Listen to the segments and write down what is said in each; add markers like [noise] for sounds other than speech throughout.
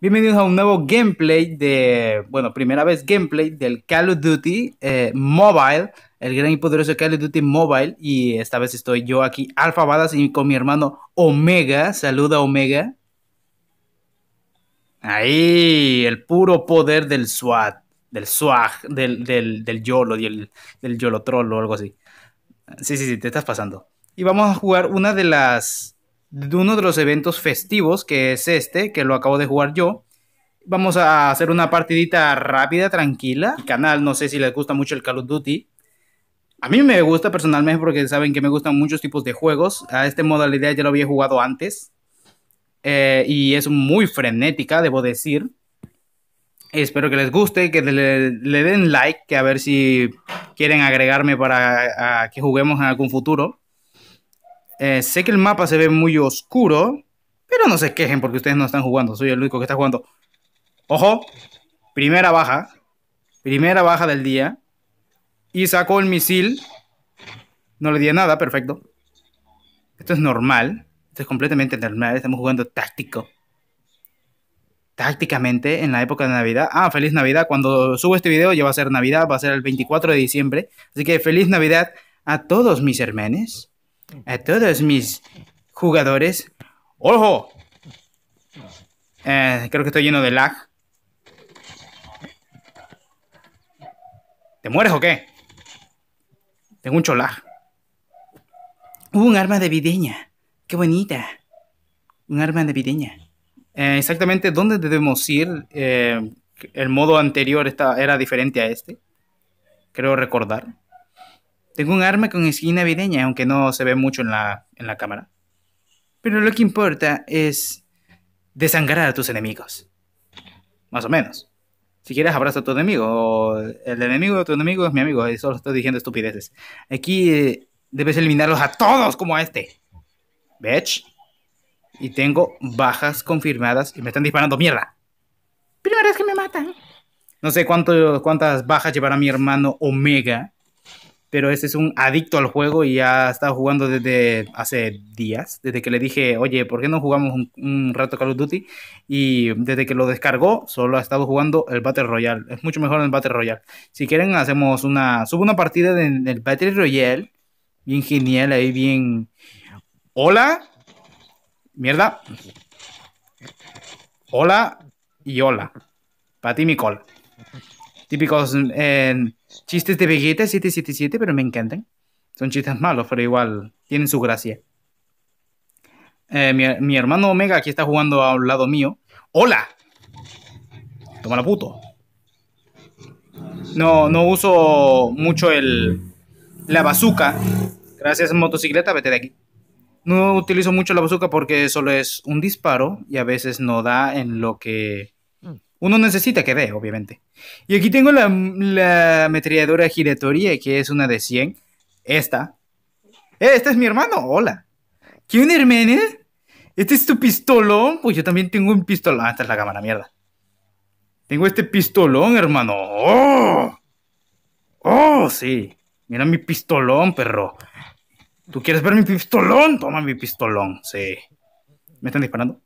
Bienvenidos a un nuevo gameplay de, bueno, primera vez gameplay del Call of Duty eh, Mobile, el gran y poderoso Call of Duty Mobile. Y esta vez estoy yo aquí, Alfa Badas, y con mi hermano Omega. Saluda Omega. Ahí, el puro poder del SWAT, del SWAG, del, YOLO, del YOLO Troll o algo así. Sí, sí, sí, te estás pasando. Y vamos a jugar una de las de uno de los eventos festivos, que es este, que lo acabo de jugar yo. Vamos a hacer una partidita rápida, tranquila. canal, no sé si les gusta mucho el Call of Duty. A mí me gusta personalmente porque saben que me gustan muchos tipos de juegos. A este modalidad ya lo había jugado antes. Eh, y es muy frenética, debo decir. Espero que les guste, que le, den like, que a ver si quieren agregarme para que juguemos en algún futuro. Eh, sé que el mapa se ve muy oscuro, pero no se quejen porque ustedes no están jugando. Soy el único que está jugando. Ojo, primera baja. Primera baja del día. Y sacó el misil. No le di nada, perfecto. Esto es normal. Esto es completamente normal. Estamos jugando táctico. Tácticamente en la época de Navidad. Ah, feliz Navidad. Cuando subo este video ya va a ser Navidad. Va a ser el 24 de diciembre. Así que feliz Navidad a todos mis hermanos a todos mis jugadores. ¡Ojo! Eh, creo que estoy lleno de lag. ¿Te mueres o qué? Tengo un lag. un arma de videña! ¡Qué bonita! Un arma de Eh, exactamente, ¿dónde debemos ir? Eh, el modo anterior era diferente a este. Creo recordar. Tengo un arma con esquina navideña, aunque no se ve mucho en la, en la cámara. Pero lo que importa es desangrar a tus enemigos. Más o menos. Si quieres, abraza a tu enemigo. el enemigo de tu enemigo es mi amigo. Y solo estoy diciendo estupideces. Aquí eh, debes eliminarlos a todos como a este. Bitch. Y tengo bajas confirmadas y me están disparando mierda. Primera vez que me matan. No sé cuánto, cuántas bajas llevará mi hermano Omega pero ese es un adicto al juego y ha estado jugando desde hace días, desde que le dije, oye, ¿por qué no jugamos un, rato Call of Duty? Y desde que lo descargó, solo ha estado jugando el Battle Royale. Es mucho mejor en el Battle Royale. Si quieren, hacemos una, subo una partida en el Battle Royale, bien genial, ahí bien... Hola, mierda. Hola y hola. Para ti, mi típicos mm, chistes de Vegeta 777, pero me encantan. Son chistes malos, pero igual tienen su gracia. Eh, mi, hermano Omega aquí está jugando a un lado mío. ¡Hola! Toma la puto. No, no uso mucho el, la bazuca. Gracias, motocicleta, vete de aquí. No utilizo mucho la bazooka porque solo es un disparo y a veces no da en lo que uno necesita que dé, obviamente. Y aquí tengo la, la ametralladora giratoria, que es una de 100. Esta. ¡Eh, este es mi hermano! ¡Hola! ¿Quién, hermano? ¿Este es tu pistolón? Pues yo también tengo un pistolón. Ah, esta es la cámara, mierda. Tengo este pistolón, hermano. ¡Oh! ¡Oh, sí! Mira mi pistolón, perro. ¿Tú quieres ver mi pistolón? Toma mi pistolón. Sí. ¿Me están disparando?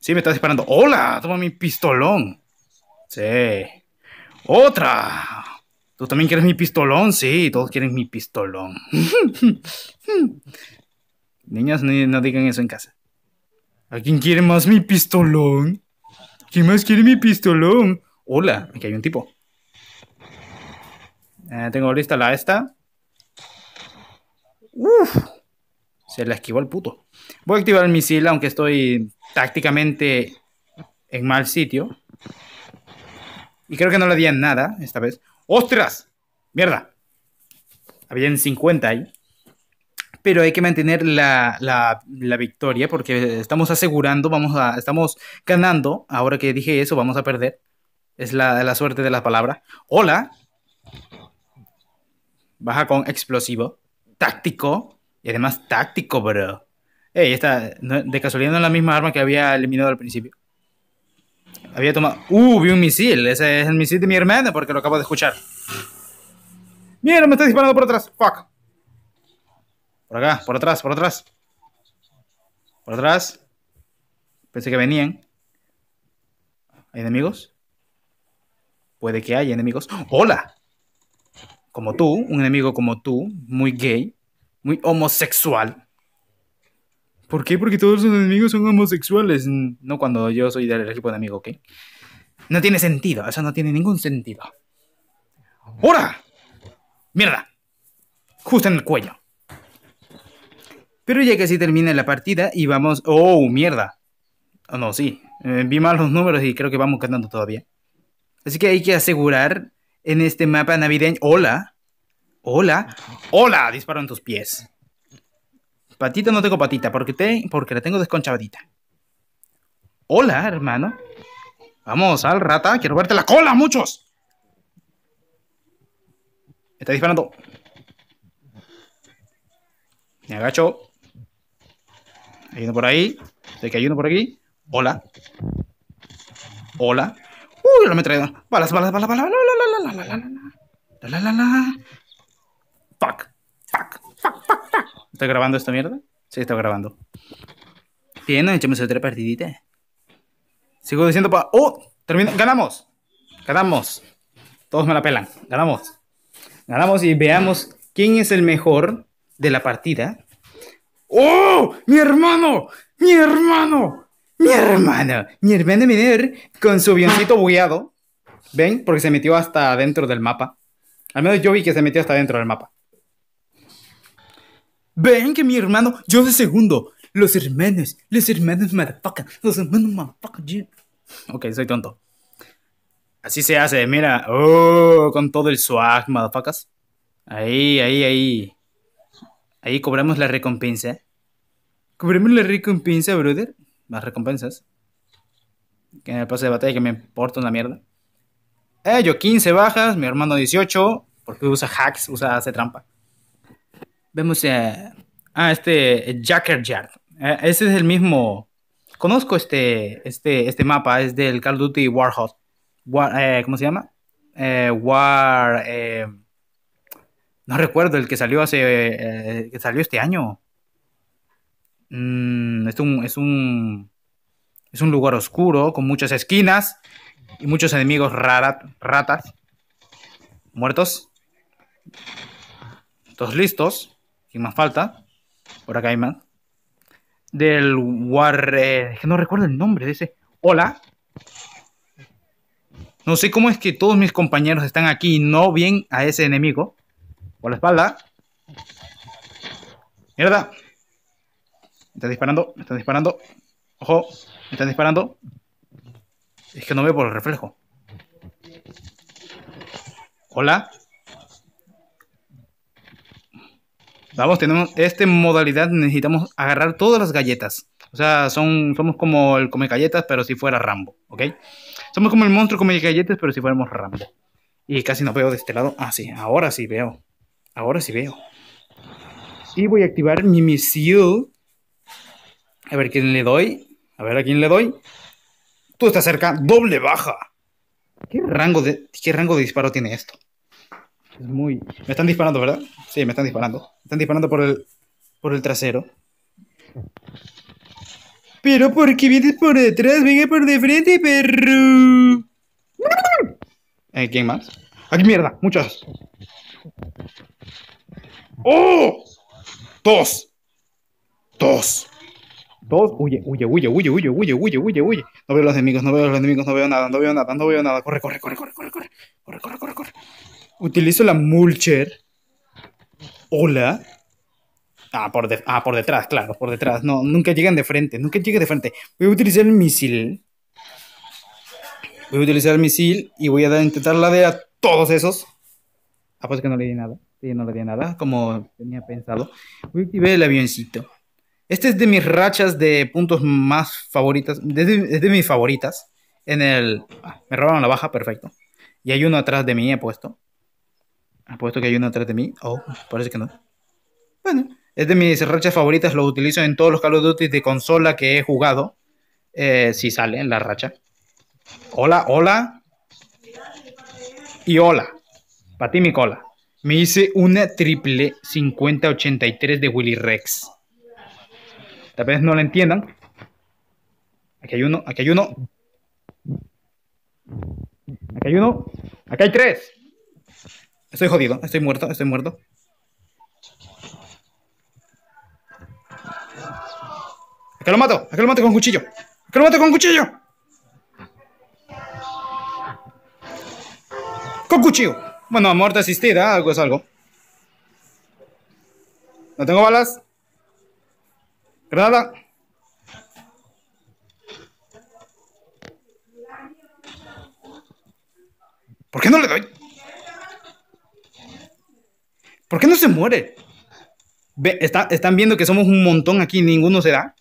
Sí, me está disparando. ¡Hola! Toma mi pistolón. Sí. ¡Otra! ¿Tú también quieres mi pistolón? Sí, todos quieren mi pistolón. [laughs] Niñas, no, digan eso en casa. ¿A quién quiere más mi pistolón? ¿Quién más quiere mi pistolón? Hola, aquí hay un tipo. Eh, tengo lista la esta. Uf, se la esquivó el puto. Voy a activar el misil, aunque estoy tácticamente en mal sitio. Y creo que no le dían nada esta vez. ¡Ostras! ¡Mierda! Habían 50 ahí. Pero hay que mantener la, la, victoria porque estamos asegurando, vamos a, estamos ganando. Ahora que dije eso, vamos a perder. Es la, la suerte de la palabra. ¡Hola! Baja con explosivo. Táctico. Y además táctico, bro. Ey, esta, de casualidad no es la misma arma que había eliminado al principio. Había tomado. ¡Uh! Vi un misil. Ese es el misil de mi hermana porque lo acabo de escuchar. ¡Mira! Me está disparando por atrás. ¡Fuck! Por acá, por atrás, por atrás. Por atrás. Pensé que venían. ¿Hay enemigos? Puede que haya enemigos. ¡Hola! Como tú, un enemigo como tú, muy gay, muy homosexual. ¿Por qué? Porque todos sus enemigos son homosexuales. Mm, no cuando yo soy del equipo de amigo, ¿ok? No tiene sentido, eso no tiene ningún sentido. ¡Hora! ¡Mierda! Justo en el cuello. Pero ya que así termina la partida y vamos. ¡Oh, mierda! Oh, no, sí. Eh, vi mal los números y creo que vamos ganando todavía. Así que hay que asegurar en este mapa navideño. ¡Hola! ¡Hola! ¡Hola! Disparo en tus pies. Patita no tengo patita porque, te, porque la tengo desconchadita. Hola, hermano. Vamos, al rata. Quiero verte la cola, muchos. Me está disparando. Me agacho. Hay uno por ahí. Sé que hay uno por aquí. Hola. Hola. Uy, lo me traído. Balas, balas, balas, balas. La, la, la, la, la, la, Fuck. ¿Está grabando esta mierda? Sí, está grabando. Bien, nos echamos otra partidita. Sigo diciendo para... ¡Oh! Termina... ¡Ganamos! Ganamos. Todos me la pelan. Ganamos. Ganamos y veamos quién es el mejor de la partida. ¡Oh! ¡Mi hermano! ¡Mi hermano! ¡Mi hermano! Mi hermano Miner con su avioncito bugueado. ¿Ven? Porque se metió hasta dentro del mapa. Al menos yo vi que se metió hasta dentro del mapa. Ven que mi hermano, yo de segundo. Los hermanos, los hermanos motherfucker, los hermanos motherfucker, yeah. Ok, soy tonto. Así se hace, mira. Oh, con todo el swag, motherfuckers. Ahí, ahí, ahí. Ahí cobramos la recompensa. Cobramos la recompensa, brother. Las recompensas. Que en el pase de batalla que me importa una mierda. Eh, yo 15 bajas, mi hermano 18. Porque usa hacks, usa, hace trampa vemos Ah, a este eh, Jacker Yard. Eh, ese es el mismo. Conozco este, este, este mapa, es del Call of Duty Warhawk. ¿Cómo se llama? War. no recuerdo el que salió hace. que salió este año. Mm, es, un, es un. Es un lugar oscuro, con muchas esquinas y muchos enemigos ratas. Muertos. Todos listos. ¿Quién más falta? Por acá hay más. Del War. es que no recuerdo el nombre de ese. Hola. No sé cómo es que todos mis compañeros están aquí y no bien a ese enemigo. Por la espalda. Mierda. Me están disparando, me están disparando. Ojo, me están disparando. Es que no veo por el reflejo. Hola. Vamos, tenemos esta modalidad, necesitamos agarrar todas las galletas. O sea, son, somos como el come galletas, pero si fuera Rambo, ¿ok? Somos como el monstruo come galletas, pero si fuéramos Rambo. Y casi no veo de este lado. Ah, sí, ahora sí veo. Ahora sí veo. Y voy a activar mi misil. A ver quién le doy. A ver a quién le doy. Tú estás cerca. Doble baja. ¿Qué rango de, qué rango de disparo tiene esto? Es muy. Me están disparando, ¿verdad? Sí, me están disparando. Me están disparando por el, por el trasero. Pero porque vienes por detrás, venga por de frente, perro. Eh, ¿Quién más? ¡Aquí mierda! ¡Muchas! ¡Oh! ¡Dos! ¡Dos! Dos, huye, huye, huye, huye, huye, huye, huye, huye, huye. No veo los enemigos, no veo los enemigos, no veo nada, no veo nada, no veo nada. Corre, corre, corre, corre, corre, corre, corre, corre, corre, corre. Utilizo la mulcher. Hola. Ah por, ah, por detrás, claro, por detrás. No, nunca llegan de frente, nunca llegue de frente. Voy a utilizar el misil. Voy a utilizar el misil y voy a, dar, intentar de a todos esos. Ah, pues que no le di nada. Sí, no le di nada, como tenía pensado. Voy a activar el avioncito. Este es de mis rachas de puntos más favoritas. Es de, mis favoritas. En el. Ah, me robaron la baja, perfecto. Y hay uno atrás de mí, he puesto. Apuesto que hay uno atrás de mí. Oh, ah. parece que no. Bueno, es de mis rachas favoritas. Lo utilizo en todos los Call of Duty de consola que he jugado. Eh, si sale en la racha. Hola, hola. Y hola. Para ti, mi cola. Me hice una triple 5083 de Willy Rex. Tal vez no la entiendan. Aquí hay uno, aquí hay uno. Aquí hay uno. Aquí hay tres. Estoy jodido, estoy muerto, estoy muerto. Acá lo mato, acá lo mato con cuchillo. Acá lo mato con cuchillo. Con cuchillo. Bueno, muerte asistida, algo es algo. No tengo balas. Granada. ¿Por qué no le doy? ¿Por qué no se muere? están viendo que somos un montón aquí, y ninguno se da.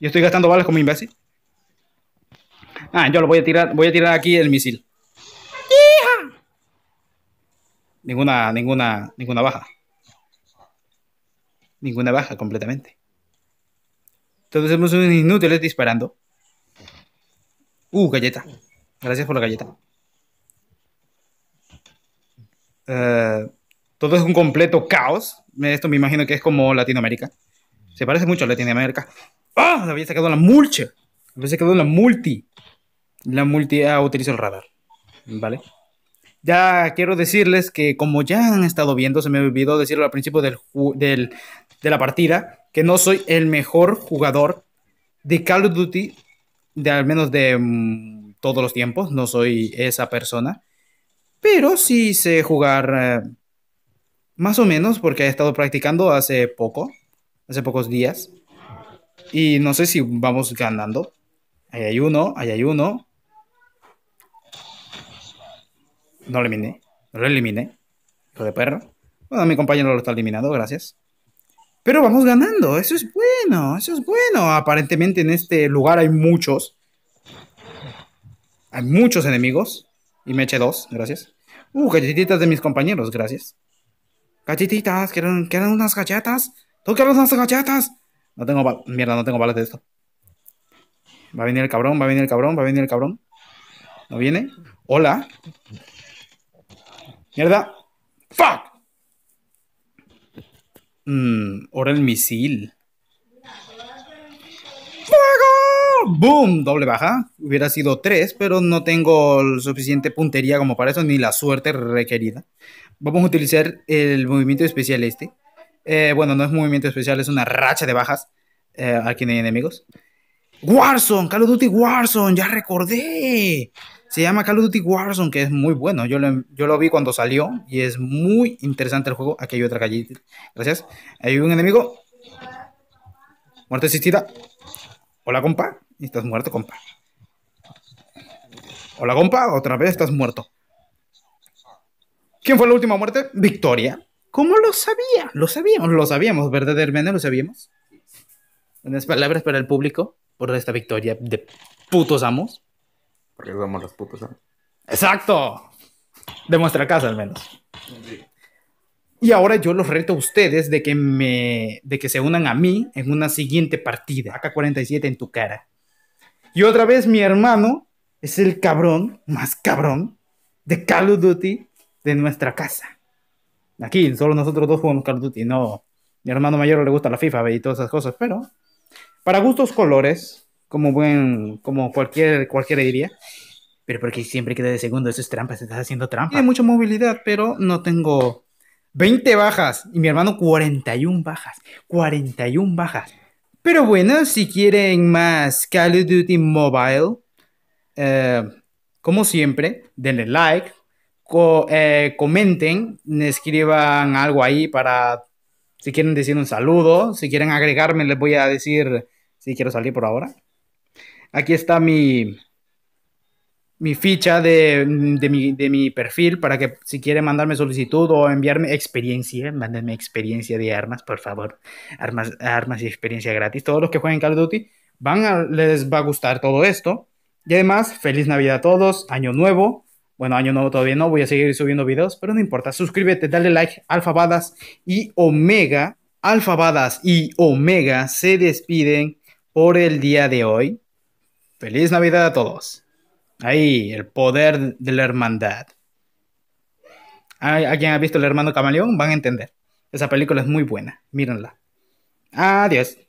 Yo estoy gastando balas como imbécil. Ah, yo lo voy a tirar, voy a tirar aquí el misil. ¡Hija! Ninguna, ninguna, ninguna baja. Ninguna baja completamente. Entonces somos unos inútiles disparando. Uh, galleta. Gracias por la galleta. Eh, todo es un completo caos. Esto me imagino que es como Latinoamérica. Se parece mucho a Latinoamérica. ¡Ah! Había sacado la mulche. Había sacado la multi. La multi ah, utiliza el radar. ¿Vale? Ya quiero decirles que como ya han estado viendo, se me olvidó decirlo al principio del, del, de la partida, que no soy el mejor jugador de Call of Duty, de al menos de mm, todos los tiempos, no soy esa persona pero sí sé jugar eh, más o menos porque he estado practicando hace poco, hace pocos días. Y no sé si vamos ganando. Ahí hay uno, ahí hay uno. No lo eliminé, no lo eliminé. Lo de perro. Bueno, mi compañero lo está eliminando, gracias. Pero vamos ganando, eso es bueno, eso es bueno. Aparentemente en este lugar hay muchos. Hay muchos enemigos. Y me eché dos, gracias. Uh, galletitas de mis compañeros, gracias. Galletitas, quedan, unas galletas? ¿Tú quieres unas galletas? No tengo Mierda, no tengo balas de esto. Va a venir el cabrón, va a venir el cabrón, va a venir el cabrón. ¿No viene? Hola. Mierda. ¡Fuck! Mmm, ahora el misil. boom, doble baja. Hubiera sido tres, pero no tengo suficiente puntería como para eso, ni la suerte requerida. Vamos a utilizar el movimiento especial este. Eh, bueno, no es movimiento especial, es una racha de bajas. Eh, aquí no hay enemigos. Warzone, Call of Duty Warzone, ya recordé. Se llama Call of Duty Warzone, que es muy bueno. Yo lo, vi cuando salió y es muy interesante el juego. Aquí hay otra calle. Gracias. Hay un enemigo. Muerte asistida. Hola, compa. Y estás muerto, compa. Hola, compa, otra vez estás muerto. ¿Quién fue la última muerte? Victoria. ¿Cómo lo sabía? Lo sabíamos, lo sabíamos, verdaderamente lo sabíamos. Unas palabras para el público por esta victoria de putos amos. Porque somos los putos amos. ¡Exacto! De nuestra casa, al menos. Y ahora yo los reto a ustedes de que me de que se unan a mí en una siguiente partida. AK-47 en tu cara. Y otra vez mi hermano es el cabrón, más cabrón, de Call of Duty de nuestra casa. Aquí, solo nosotros dos jugamos Call of Duty, no. Mi hermano mayor le gusta la FIFA y todas esas cosas, pero para gustos colores, como buen, como cualquier, cualquiera diría. Pero porque siempre queda de segundo, eso es trampa, estás haciendo trampa. Tiene mucha movilidad, pero no tengo 20 bajas y mi hermano 41 bajas. 41 bajas. Pero bueno, si quieren más Call of Duty Mobile, eh, como siempre, denle like, eh, comenten, escriban algo ahí para si quieren decir un saludo, si quieren agregarme, les voy a decir si quiero salir por ahora. Aquí está mi, mi ficha de, mi, perfil para que si quieren mandarme solicitud o enviarme experiencia, mándenme experiencia de armas, por favor. Armas, armas y experiencia gratis. Todos los que jueguen Call of Duty van les va a gustar todo esto. Y además, feliz Navidad a todos, año nuevo. Bueno, año nuevo todavía no, voy a seguir subiendo videos, pero no importa. Suscríbete, dale like, Alfabadas y Omega. Alfabadas y Omega se despiden por el día de hoy. Feliz Navidad a todos. Ahí, el poder de la hermandad. ¿A, quien ha visto el hermano camaleón van a entender. Esa película es muy buena. Mírenla. Adiós.